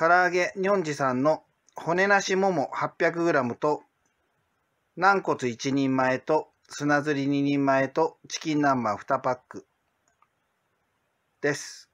唐揚げにょんじさんの骨なしもも 800g と軟骨1人前と砂ずり2人前とチキン南蛮2パックです。